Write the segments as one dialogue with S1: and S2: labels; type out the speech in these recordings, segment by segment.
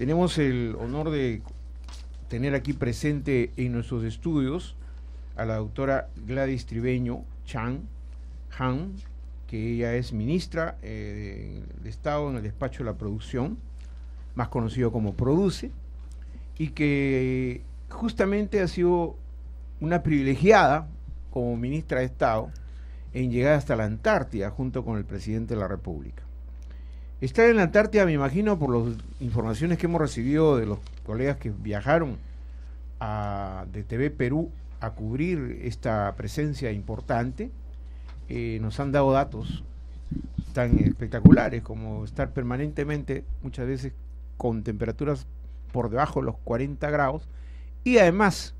S1: Tenemos el honor de tener aquí presente en nuestros estudios a la doctora Gladys Tribeño Chan Han, que ella es ministra eh, de Estado en el despacho de la producción, más conocido como Produce, y que justamente ha sido una privilegiada como ministra de Estado en llegar hasta la Antártida junto con el presidente de la República. Estar en la Antártida, me imagino, por las informaciones que hemos recibido de los colegas que viajaron a, de TV Perú a cubrir esta presencia importante, eh, nos han dado datos tan espectaculares como estar permanentemente, muchas veces, con temperaturas por debajo de los 40 grados y además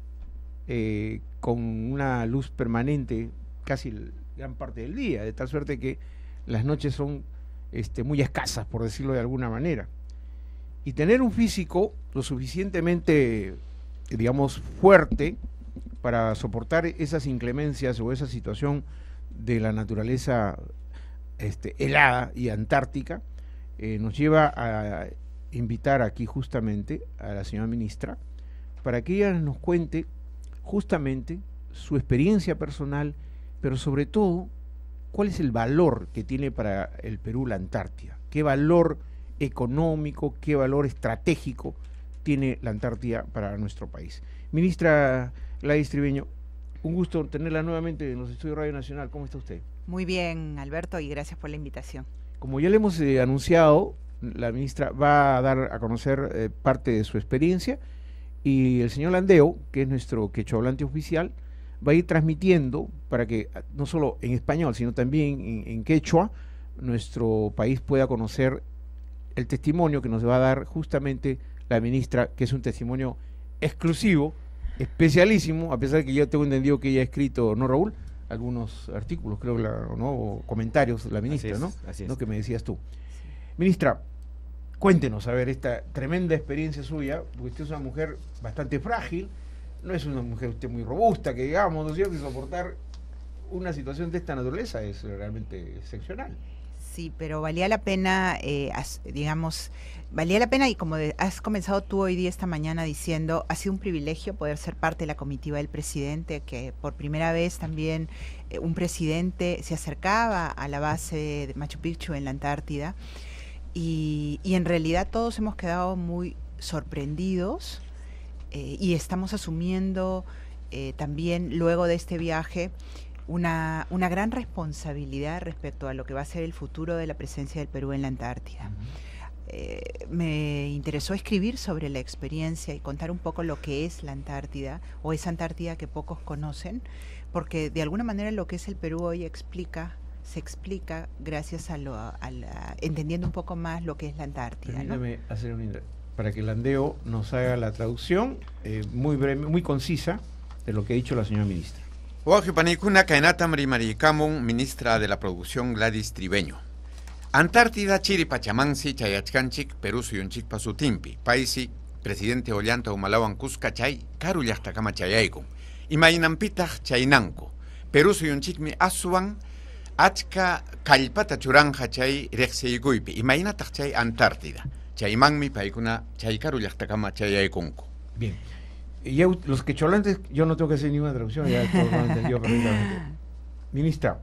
S1: eh, con una luz permanente casi gran parte del día, de tal suerte que las noches son este, muy escasas, por decirlo de alguna manera. Y tener un físico lo suficientemente, digamos, fuerte para soportar esas inclemencias o esa situación de la naturaleza este, helada y antártica, eh, nos lleva a invitar aquí justamente a la señora ministra para que ella nos cuente justamente su experiencia personal, pero sobre todo ¿Cuál es el valor que tiene para el Perú la Antártida? ¿Qué valor económico, qué valor estratégico tiene la Antártida para nuestro país? Ministra Gladys Tribeño, un gusto tenerla nuevamente en los estudios Radio Nacional. ¿Cómo está usted?
S2: Muy bien, Alberto, y gracias por la invitación.
S1: Como ya le hemos eh, anunciado, la ministra va a dar a conocer eh, parte de su experiencia y el señor Landeo, que es nuestro quechua hablante oficial, va a ir transmitiendo para que ah, no solo en español, sino también en, quechua, nuestro país pueda conocer el testimonio que nos va a dar justamente la ministra, que es un testimonio exclusivo, especialísimo, a pesar de que yo tengo entendido que ella ha escrito, ¿no, Raúl? Algunos artículos, creo, ¿no? o comentarios, la ministra, ¿no? Así es. Que me decías tú. Ministra, cuéntenos, a ver, esta tremenda experiencia suya, porque usted es una mujer bastante frágil, no es una mujer usted muy robusta, que digamos, ¿no es cierto? Y soportar una situación de esta naturaleza es realmente excepcional.
S2: Sí, pero valía la pena, eh, digamos, valía la pena y como has comenzado tú hoy día esta mañana diciendo, ha sido un privilegio poder ser parte de la comitiva del presidente, que por primera vez también eh, un presidente se acercaba a la base de Machu Picchu en la Antártida y, y en realidad todos hemos quedado muy sorprendidos eh, y estamos asumiendo eh, también luego de este viaje una, una, gran responsabilidad respecto a lo que va a ser el futuro de la presencia del Perú en la Antártida. Eh, me interesó escribir sobre la experiencia y contar un poco lo que es la Antártida o esa Antártida que pocos conocen, porque de alguna manera lo que es el Perú hoy explica se explica gracias a lo entendiendo un poco más lo que es la Antártida.
S1: Permítame hacer un para que Landeo nos haga la traducción eh, muy breve, muy concisa de lo que ha dicho la señora ministra.
S3: Oaxaca Caenata Marimaricamon, ministra de la Producción Gladys Tribeño. Antártida Chiripachamansi Chayachkanchik, Perú Suyunchik Pasutimpi, Paisi, presidente Ollanta Humalawan Cusca Chay, Karuyastakama y Imainampitach Chainanco, Perú Suyunchikmi Asuan, Achka Kalpata Churanja Chay Rexeiguipi, Imainatach Chay Antártida chaymanmi paikuna Yastakama, chayaykunku.
S1: Bien. Y yo, los quecholantes, yo no tengo que hacer ninguna traducción, ya perfectamente. Ministra,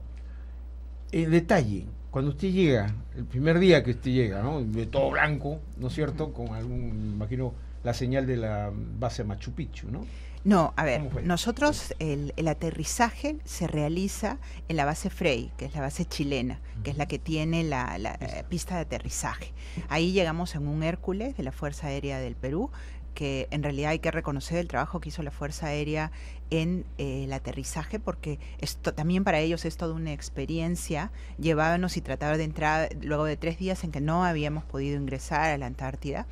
S1: en detalle, cuando usted llega, el primer día que usted llega, ¿no? De todo blanco, ¿no es cierto? Con algún, imagino, la señal de la base Machu Picchu, ¿no?
S2: No, a ver, nosotros el, aterrizaje se realiza en la base Frey, que es la base chilena, que es la que tiene la, eh, pista de aterrizaje. Ahí llegamos en un Hércules de la Fuerza Aérea del Perú, que en realidad hay que reconocer el trabajo que hizo la Fuerza Aérea en eh, el aterrizaje, porque esto también para ellos es toda una experiencia llevábamos y trataba de entrar luego de tres días en que no habíamos podido ingresar a la Antártida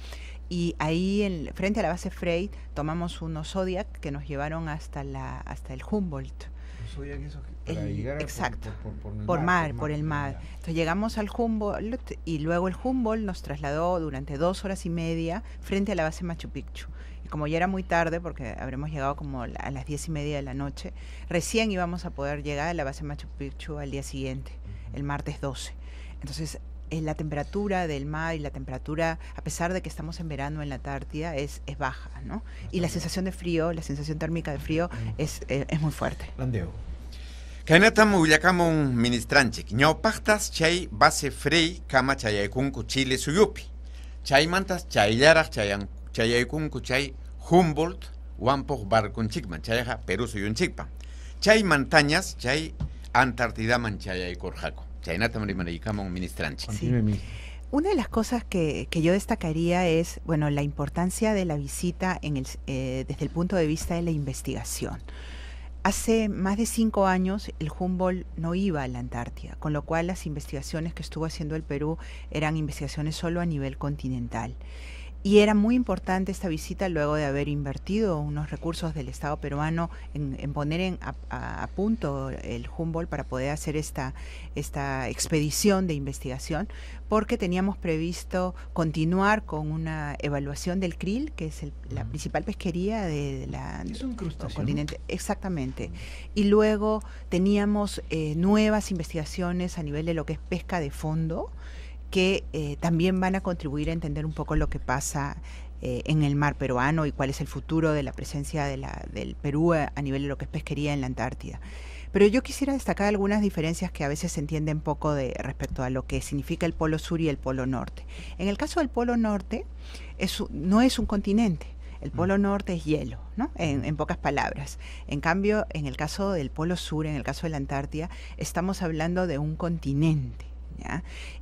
S2: y ahí en, frente a la base Freight tomamos unos Zodiac que nos llevaron hasta la hasta el Humboldt. Zodiac exacto, por, mar, por el mar. Entonces llegamos al Humboldt y luego el Humboldt nos trasladó durante dos horas y media frente a la base Machu Picchu. Y como ya era muy tarde, porque habremos llegado como a las diez y media de la noche, recién íbamos a poder llegar a la base Machu Picchu al día siguiente, el martes 12. Entonces la temperatura del mar y la temperatura, a pesar de que estamos en verano en la Antártida, es, es baja, ¿no? Y la sensación de frío, la sensación térmica de frío es, es, es muy fuerte. Landeo.
S3: Kanatam ullakamun ministranchik, ñawpaktas chay base frey kama chayaykunku Chile suyupi. Chaymantas chaylaraj chayaykunku chay Humboldt wampok barkunchikman, chayaja Perú suyunchikpa. Chay montañas chay Antártida man
S2: una de las cosas que, yo destacaría es, bueno, la importancia de la visita eh, desde el punto de vista de la investigación. Hace más de cinco años el Humboldt no iba a la Antártida, con lo cual las investigaciones que estuvo haciendo el Perú eran investigaciones solo a nivel continental. Y era muy importante esta visita luego de haber invertido unos recursos del Estado peruano en, poner en, a, punto el Humboldt para poder hacer esta, esta expedición de investigación, porque teníamos previsto continuar con una evaluación del krill, que es la principal pesquería de, la continente. Exactamente. Y luego teníamos eh, nuevas investigaciones a nivel de lo que es pesca de fondo que eh, también van a contribuir a entender un poco lo que pasa eh, en el mar peruano y cuál es el futuro de la presencia de la, del Perú a, nivel de lo que es pesquería en la Antártida. Pero yo quisiera destacar algunas diferencias que a veces se entienden poco de, respecto a lo que significa el Polo Sur y el Polo Norte. En el caso del Polo Norte, no es un continente. El mm. Polo Norte es hielo, ¿no? en, pocas palabras. En cambio, en el caso del Polo Sur, en el caso de la Antártida, estamos hablando de un continente.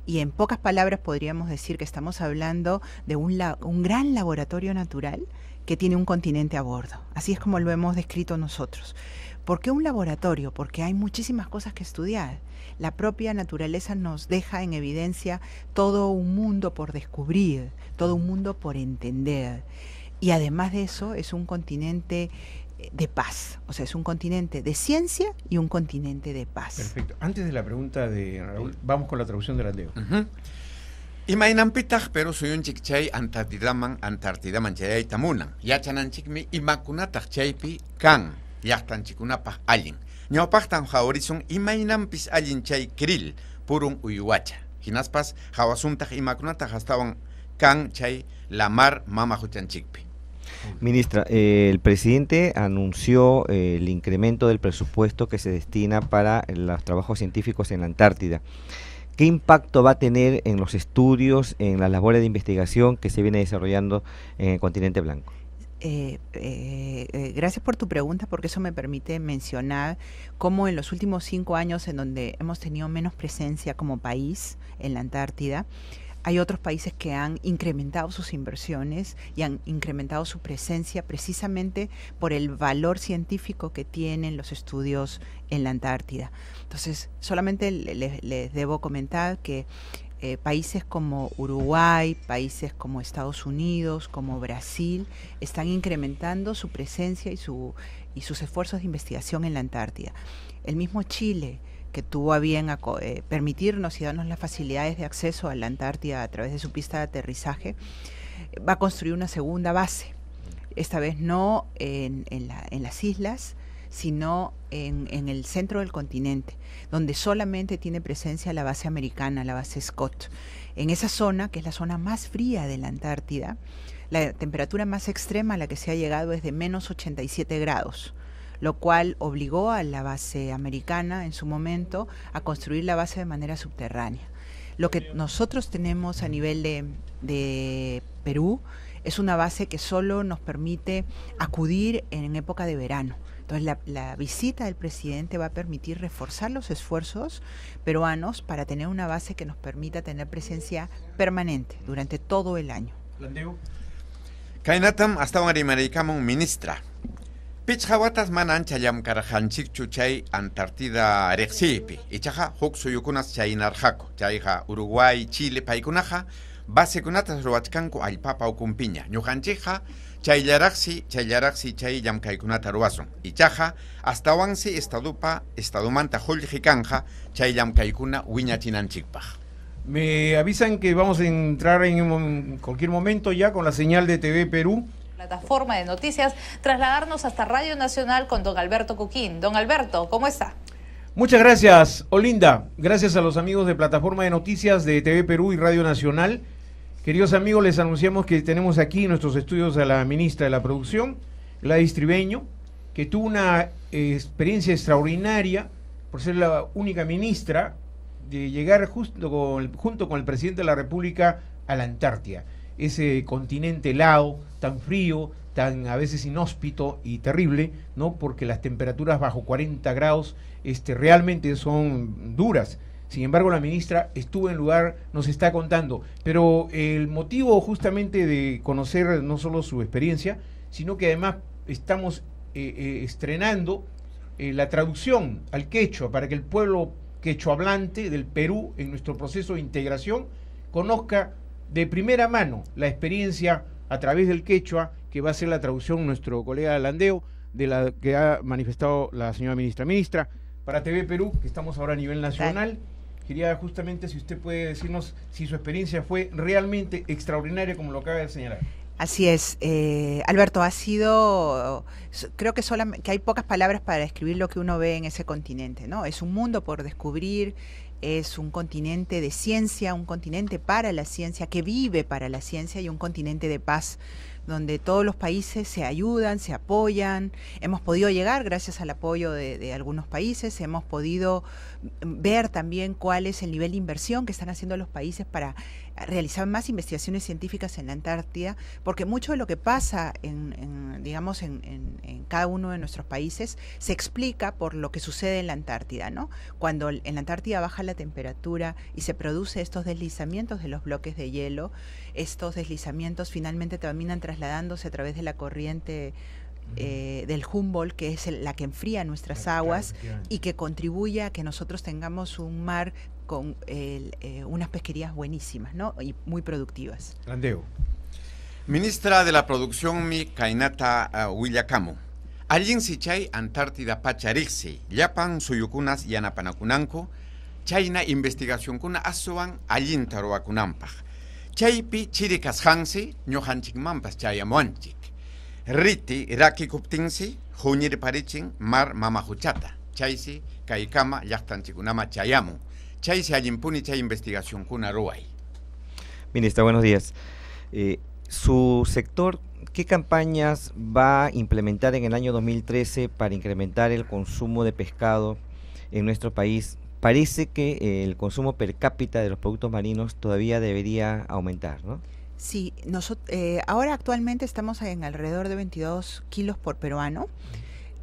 S2: Y en pocas palabras podríamos decir que estamos hablando de un, un gran laboratorio natural que tiene un continente a bordo. Así es como lo hemos descrito nosotros. ¿Por qué un laboratorio? Porque hay muchísimas cosas que estudiar. La propia naturaleza nos deja en evidencia todo un mundo por descubrir, todo un mundo por entender. Y además de eso, es un continente de paz. O sea, es un continente de ciencia y un continente de paz.
S1: Perfecto. Antes de la pregunta de Raúl, vamos con la traducción del ateo. Uh Imainan pero soy un chikchay antartidaman
S3: antartidaman chayay tamunan. Yachanan chikmi imakunatah chaypi kan. Yahtan chikunapah alin. Ñawpahtan jaorizun imainampis alin chay kril purun uyuacha. Hinaspas jawasuntah imakunatah hastawan kan chay lamar mama huchan chikpi.
S4: Ministra, eh, el presidente anunció eh, el incremento del presupuesto que se destina para los trabajos científicos en la Antártida. ¿Qué impacto va a tener en los estudios, en las labores de investigación que se viene desarrollando en el continente blanco?
S2: Eh, gracias por tu pregunta porque eso me permite mencionar cómo en los últimos cinco años en donde hemos tenido menos presencia como país en la Antártida, hay otros países que han incrementado sus inversiones y han incrementado su presencia precisamente por el valor científico que tienen los estudios en la Antártida. Entonces, solamente les, debo comentar que eh, países como Uruguay, países como Estados Unidos, como Brasil, están incrementando su presencia y, y sus esfuerzos de investigación en la Antártida. El mismo Chile, que tuvo a bien eh, permitirnos y darnos las facilidades de acceso a la Antártida a través de su pista de aterrizaje, va a construir una segunda base, esta vez no en, las islas, sino en, el centro del continente, donde solamente tiene presencia la base americana, la base Scott. En esa zona, que es la zona más fría de la Antártida, la temperatura más extrema a la que se ha llegado es de menos 87 grados lo cual obligó a la base americana en su momento a construir la base de manera subterránea. Lo que nosotros tenemos a nivel de, Perú es una base que solo nos permite acudir en época de verano. Entonces la, visita del presidente va a permitir reforzar los esfuerzos peruanos para tener una base que nos permita tener presencia permanente durante todo el año.
S3: ministra. Pichhawatas manancha llamkarjanchik chuchay Antartida rexipi. Ichaja huk suyukunas chaynarjako. Chayja Uruguay, Chile, paikunaja. Base kunatas ruachkanku alpapa ukumpiña. Ñujanchija chaylaraxi, chaylaraxi chay llamkaykunata ruwasun. Ichaja astawansi estadupa, estadumanta juljikanja chay llamkaykuna
S1: wiñachinanchikpaj. Me avisan que vamos a entrar en cualquier momento ya con la señal de TV Perú
S2: plataforma de noticias, trasladarnos hasta Radio Nacional con don Alberto Cuquín. Don Alberto, ¿cómo está?
S1: Muchas gracias, Olinda. Gracias a los amigos de Plataforma de Noticias de TV Perú y Radio Nacional. Queridos amigos, les anunciamos que tenemos aquí en nuestros estudios a la ministra de la Producción, Gladys Tribeño, que tuvo una eh, experiencia extraordinaria por ser la única ministra de llegar justo con, junto con el presidente de la República a la Antártida ese continente helado, tan frío, tan a veces inhóspito y terrible, ¿no? Porque las temperaturas bajo 40 grados este, realmente son duras. Sin embargo, la ministra estuvo en lugar, nos está contando. Pero el motivo justamente de conocer no solo su experiencia, sino que además estamos eh, eh, estrenando eh, la traducción al quechua para que el pueblo hablante del Perú en nuestro proceso de integración conozca de primera mano la experiencia a través del quechua, que va a ser la traducción nuestro colega Alandeo, de la que ha manifestado la señora ministra. Ministra, para TV Perú, que estamos ahora a nivel nacional, quería justamente si usted puede decirnos si su experiencia fue realmente extraordinaria, como lo acaba de señalar.
S2: Así es, eh, Alberto, ha sido, creo que, solamente que hay pocas palabras para describir lo que uno ve en ese continente, ¿no? Es un mundo por descubrir, es un continente de ciencia, un continente para la ciencia, que vive para la ciencia y un continente de paz, donde todos los países se ayudan, se apoyan. Hemos podido llegar gracias al apoyo de, algunos países, hemos podido ver también cuál es el nivel de inversión que están haciendo los países para realizar más investigaciones científicas en la Antártida, porque mucho de lo que pasa en, digamos, en, cada uno de nuestros países se explica por lo que sucede en la Antártida, ¿no? Cuando en la Antártida baja la temperatura y se produce estos deslizamientos de los bloques de hielo, estos deslizamientos finalmente terminan trasladándose a través de la corriente eh, del Humboldt, que es la que enfría nuestras aguas y que contribuye a que nosotros tengamos un mar con eh, unas pesquerías buenísimas ¿no? y muy productivas.
S1: Grandeo,
S3: Ministra de la Producción Mi Kainata uh, eh, Willacamo. Allin chay, Antártida Pacharixi, Yapan Suyukunas y Anapanacunanco, China Investigación Kuna Asuan Allin Chaipi Chaypi Chiricas Hansi, Chayamuanchik. Riti Raki Kuptinsi, Junir Mar Mamajuchata. Chaisi, Kaikama, Yachtanchikunama Chayamu. Chaisa Ayempuni, Chay Investigación, Cunaruay.
S4: Ministra, buenos días. Eh, su sector, ¿qué campañas va a implementar en el año 2013 para incrementar el consumo de pescado en nuestro país? Parece que eh, el consumo per cápita de los productos marinos todavía debería aumentar, ¿no?
S2: Sí, nosotros, eh, ahora actualmente estamos en alrededor de 22 kilos por peruano.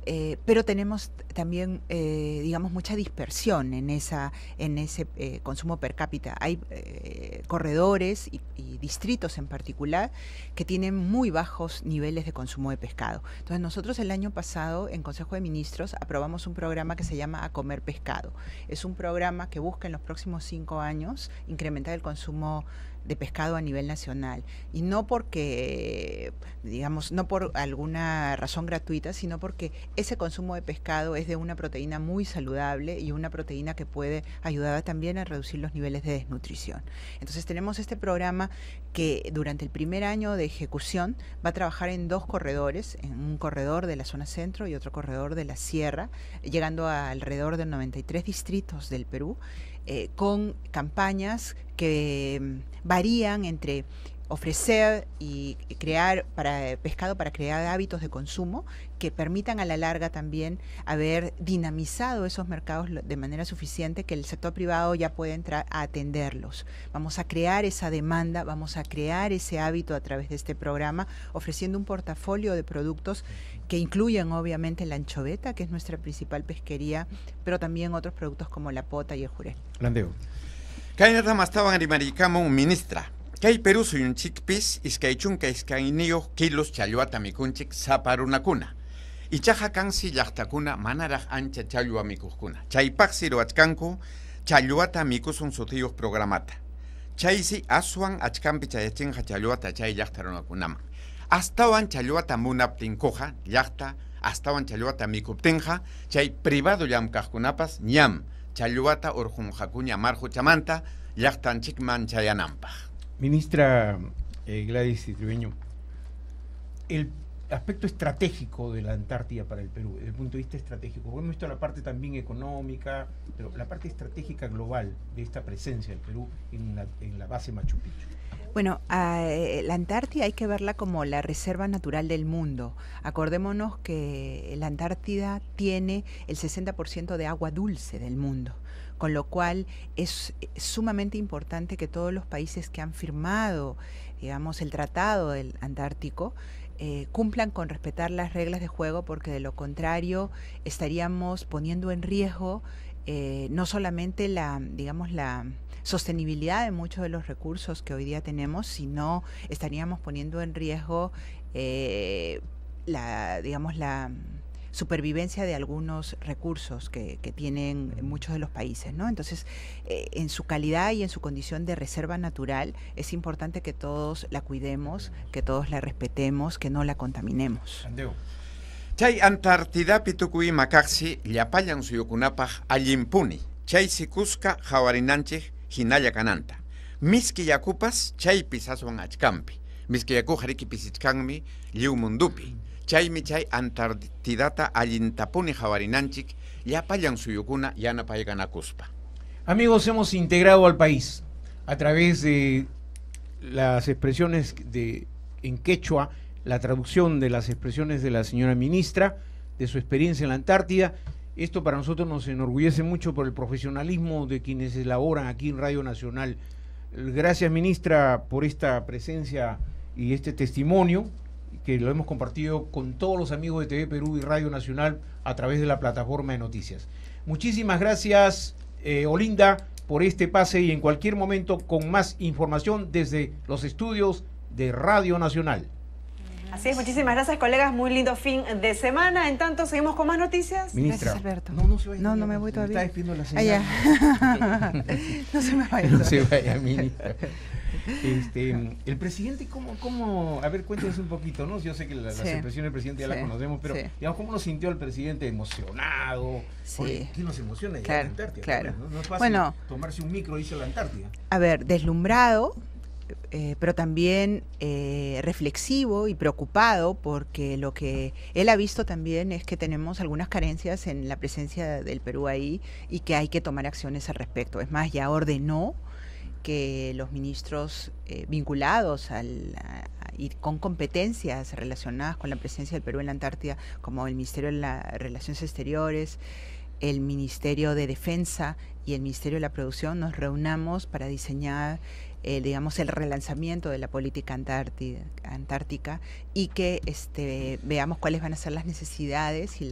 S2: Eh, pero tenemos también, eh, digamos, mucha dispersión en, esa, en ese eh, consumo per cápita. Hay corredores y, distritos en particular que tienen muy bajos niveles de consumo de pescado. Entonces, nosotros el año pasado en Consejo de Ministros aprobamos un programa que se llama A Comer Pescado. Es un programa que busca en los próximos cinco años incrementar el consumo de pescado a nivel nacional. Y no porque, digamos, no por alguna razón gratuita, sino porque ese consumo de pescado es de una proteína muy saludable y una proteína que puede ayudar también a reducir los niveles de desnutrición. Entonces tenemos este programa que durante el primer año de ejecución va a trabajar en dos corredores, en un corredor de la zona centro y otro corredor de la sierra, llegando a alrededor de 93 distritos del Perú. Eh, con campañas que mm, varían entre ofrecer y crear para pescado para crear hábitos de consumo que permitan a la larga también haber dinamizado esos mercados de manera suficiente que el sector privado ya pueda entrar a atenderlos. Vamos a crear esa demanda, vamos a crear ese hábito a través de este programa, ofreciendo un portafolio de productos que incluyen obviamente la anchoveta, que es nuestra principal pesquería, pero también otros productos como la pota y el jurel.
S1: Landeo.
S3: ministra y Kaiperu que hay niños, kilos challwata Y Ichaja kansi llaqtakuna manaraj ancha challwa siro Chaypaqsi ruachkanku challwata mikusun sutiyuq programata. si aswan achkampi chayachinja chayuata chay llaqtarunakunaman. Astawan challwata munaptinkuja llaqta astawan mi mikuptinja chay privado llamkajkunapas ñam chamanta, urjunjakuña marjuchamanta llaqtanchikman chayanampaj.
S1: Ministra eh, Gladys Citribeño, el aspecto estratégico de la Antártida para el Perú, desde el punto de vista estratégico, hemos visto la parte también económica, pero la parte estratégica global de esta presencia del Perú en la, en la base Machu Picchu.
S2: Bueno, ah, eh, eh, la Antártida hay que verla como la reserva natural del mundo. Acordémonos que la Antártida tiene el 60% de agua dulce del mundo, con lo cual es eh, sumamente importante que todos los países que han firmado, digamos, el Tratado del Antártico, cumplan con respetar las reglas de juego porque de lo contrario estaríamos poniendo en riesgo no solamente la, digamos, la, sostenibilidad de muchos de los recursos que hoy día tenemos, si no estaríamos poniendo en riesgo eh, la, digamos, la supervivencia de algunos recursos que, tienen muchos de los países, ¿no? Entonces, eh, en su calidad y en su condición de reserva natural, es importante que todos la cuidemos, que todos la respetemos, que no la contaminemos.
S3: Chay Antártida suyukunapaj allimpuni. Chay hinaya kananta. Miski yakupas chaypis achkampi. Miski yaku jariki pisichkanmi lliw mundupi. Chaymi chay Antartidata allintapuni jawarinanchik yapallan suyukuna yanapayganakuspa.
S1: Amigos, hemos integrado al país a través de las expresiones de en quechua, la traducción de las expresiones de la señora ministra, de su experiencia en la Antártida esto para nosotros nos enorgullece mucho por el profesionalismo de quienes elaboran aquí en Radio Nacional. Gracias, ministra, por esta presencia y este testimonio que lo hemos compartido con todos los amigos de TV Perú y Radio Nacional a través de la plataforma de noticias. Muchísimas gracias, eh, Olinda, por este pase y en cualquier momento con más información desde los estudios de Radio Nacional.
S2: Así es, muchísimas gracias, colegas. Muy lindo fin de semana. En tanto, seguimos con más noticias. Ministra. Gracias, Alberto. No, no se vaya. No, no me voy todavía. Está despidiendo la señora. no se me vaya. No se vaya, ministra. Este, el presidente, ¿cómo,
S1: ¿cómo? A ver, cuéntanos un poquito, ¿no? Yo sé que la, las impresiones del presidente ya las conocemos, pero digamos, ¿cómo lo sintió el presidente
S2: emocionado?
S1: Sí. ¿Quién nos emociona? Claro, la Antártida, claro. ¿no? es fácil bueno, tomarse un micro y irse a la Antártida.
S2: A ver, deslumbrado, eh, pero también eh, reflexivo y preocupado porque lo que él ha visto también es que tenemos algunas carencias en la presencia del Perú ahí y que hay que tomar acciones al respecto. Es más, ya ordenó que los ministros eh, vinculados al, y con competencias relacionadas con la presencia del Perú en la Antártida, como el Ministerio de Relaciones Exteriores, el Ministerio de Defensa y el Ministerio de la Producción, nos reunamos para diseñar eh, digamos, el relanzamiento de la política antártica y que este, veamos cuáles van a ser las necesidades y,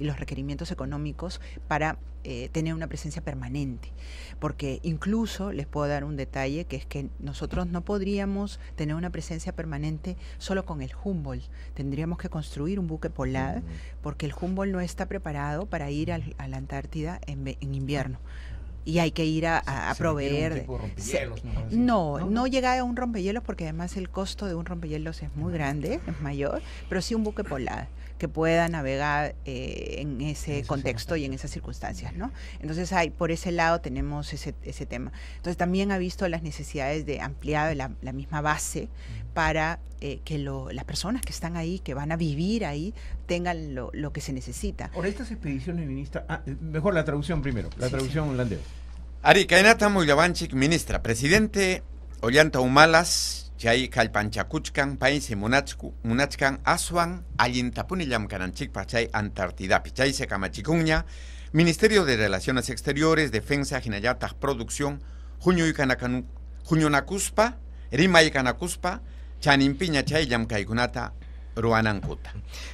S2: los requerimientos económicos para eh, tener una presencia permanente. Porque incluso les puedo dar un detalle que es que nosotros no podríamos tener una presencia permanente solo con el Humboldt. Tendríamos que construir un buque polar porque el Humboldt no está preparado para ir a la Antártida en invierno y hay que ir a, proveer. no, no, llega a un rompehielos porque además el costo de un rompehielos es muy grande, es mayor, pero sí un buque polar que pueda navegar eh, en ese contexto y en esas circunstancias, ¿no? Entonces, hay, por ese lado tenemos ese, ese tema. Entonces, también ha visto las necesidades de ampliar la, misma base para eh, que las personas que están ahí, que van a vivir ahí, tengan lo, lo que se necesita. Ahora, estas expediciones, ministra, ah, eh, mejor la traducción primero, la traducción holandesa. Ari, Kainata Muyabanchik,
S3: ministra, presidente Ollanta Humalas, chay kalpanchakuchkan pay se munachku munachkan aswan allintapuni pachay antartida pichay se Ministerio de Relaciones Exteriores, Defensa, Jinayataj, Producción, Junio y Junio Nakuspa, Rima y Canakuspa, Chanimpiña Chaylam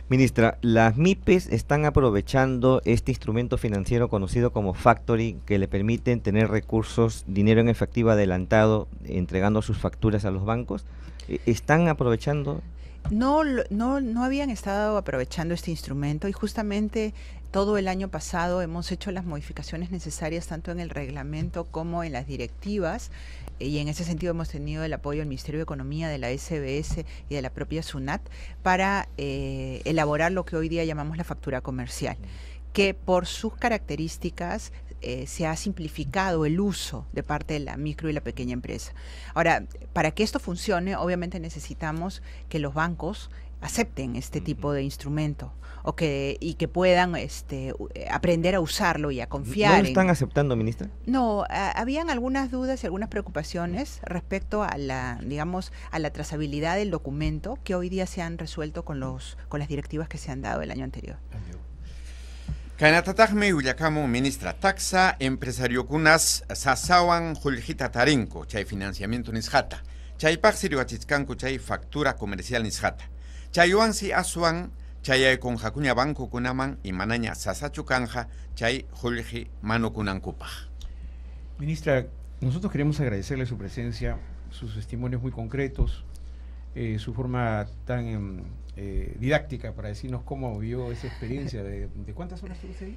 S4: Ministra, las MIPES están aprovechando este instrumento financiero conocido como Factory, que le permiten tener recursos, dinero en efectivo adelantado, entregando sus facturas a los bancos. ¿E-, ¿Están aprovechando?
S2: No, no, no habían estado aprovechando este instrumento y justamente todo el año pasado hemos hecho las modificaciones necesarias tanto en el reglamento como en las directivas y en ese sentido hemos tenido el apoyo del Ministerio de Economía, de la SBS y de la propia SUNAT para eh, elaborar lo que hoy día llamamos la factura comercial, que por sus características eh, se ha simplificado el uso de parte de la micro y la pequeña empresa. Ahora, para que esto funcione, obviamente necesitamos que los bancos acepten este tipo de instrumento o que y que puedan este eh, aprender a usarlo y a confiar. ¿No están
S4: aceptando, ministra?
S2: No, habían algunas dudas y algunas preocupaciones respecto a la digamos a la trazabilidad del documento que hoy día se han resuelto con los con las directivas que se han dado el año anterior.
S3: Kanatatajme Uyakamo, ministra Taxa, empresario Kunas, Sasawan, Juljita tarinco Chay Financiamiento Nisjata, Chay Paxirio Chay Factura Comercial Nisjata. Chayuansi Asuan, Chayay con banco Conaman y Manaña kanja Chay Julji Manocunancupaj.
S1: Ministra, nosotros queremos agradecerle su presencia, sus testimonios muy concretos, eh, su forma tan eh, didáctica para decirnos cómo vivió esa experiencia. ¿De, de cuántas horas estuvo usted
S2: ahí?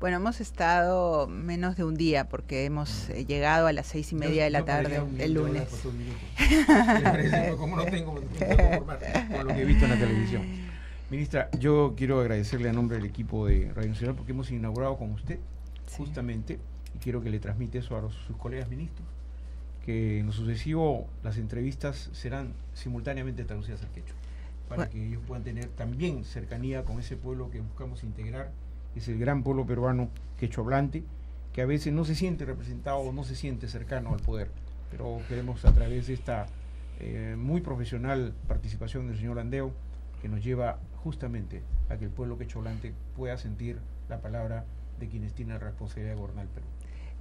S2: Bueno, hemos estado menos de un día porque hemos eh, llegado a las seis y media de la tarde el lunes. Como no tengo, con lo que he visto en la televisión.
S1: Ministra, yo quiero agradecerle a nombre del equipo de Radio Nacional porque hemos inaugurado con usted, justamente, y quiero que le transmite eso a sus colegas ministros, que en lo sucesivo las entrevistas serán simultáneamente traducidas al quechua, para que ellos puedan tener también cercanía con ese pueblo que buscamos integrar es el gran pueblo peruano quechoblante, que a veces no se siente representado o no se siente cercano al poder. Pero queremos a través de esta eh, muy profesional participación del señor
S2: andeo que nos lleva justamente a que el pueblo quechoblante
S1: pueda sentir la palabra de quienes tienen la responsabilidad de gobernar el Perú.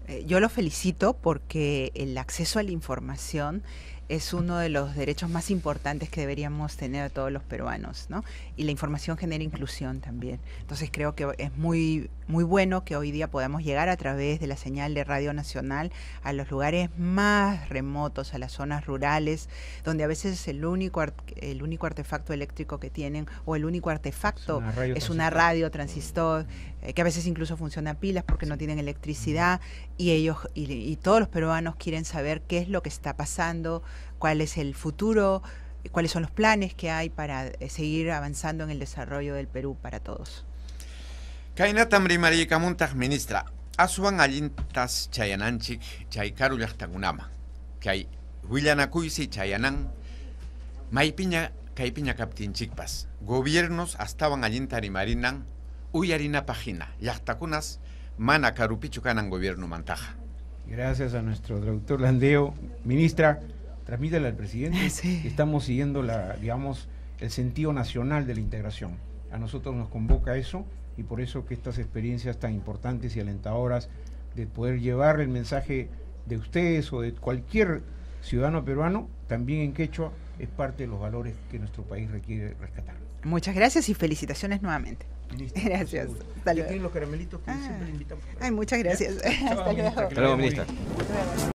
S2: Eh, yo lo felicito porque el acceso a la información es uno de los derechos más importantes que deberíamos tener a todos los peruanos, ¿no? Y la información genera inclusión también. Entonces creo que es muy, muy bueno que hoy día podamos llegar a través de la señal de Radio Nacional a los lugares más remotos, a las zonas rurales, donde a veces el único, el único artefacto eléctrico que tienen o el único artefacto es una radio, transistor, eh, que a veces incluso funciona a pilas porque no tienen electricidad y ellos y todos los peruanos quieren saber qué es lo que está pasando cuál es el futuro, cuáles son los planes que hay para eh, seguir avanzando en el desarrollo del Perú para todos. Kainatamri
S3: camuntas ministra, Asuan allintas Chayananchik, Chaykaru Yachtagunama, Chay Huillanacuisi Chayanan, Maipiña kaipiña Captinchikpas, gobiernos Astaban Alintari Marinan, Uyarina Pagina, Yachtakunas, Mana Karupichucanan Gobierno Mantaja.
S1: Gracias a nuestro traductor landeo, ministra. Transmítela al presidente. Estamos siguiendo la, digamos, el sentido nacional de la integración. A nosotros nos convoca eso y por eso que estas experiencias tan importantes y alentadoras de poder llevar el mensaje de ustedes o de cualquier ciudadano peruano, también en quechua, es parte de los valores que nuestro país requiere rescatar.
S2: Muchas gracias y felicitaciones nuevamente. gracias. Hasta los caramelitos que ah. siempre invitamos. Ay, muchas gracias. Hasta, Hasta luego. Ministra.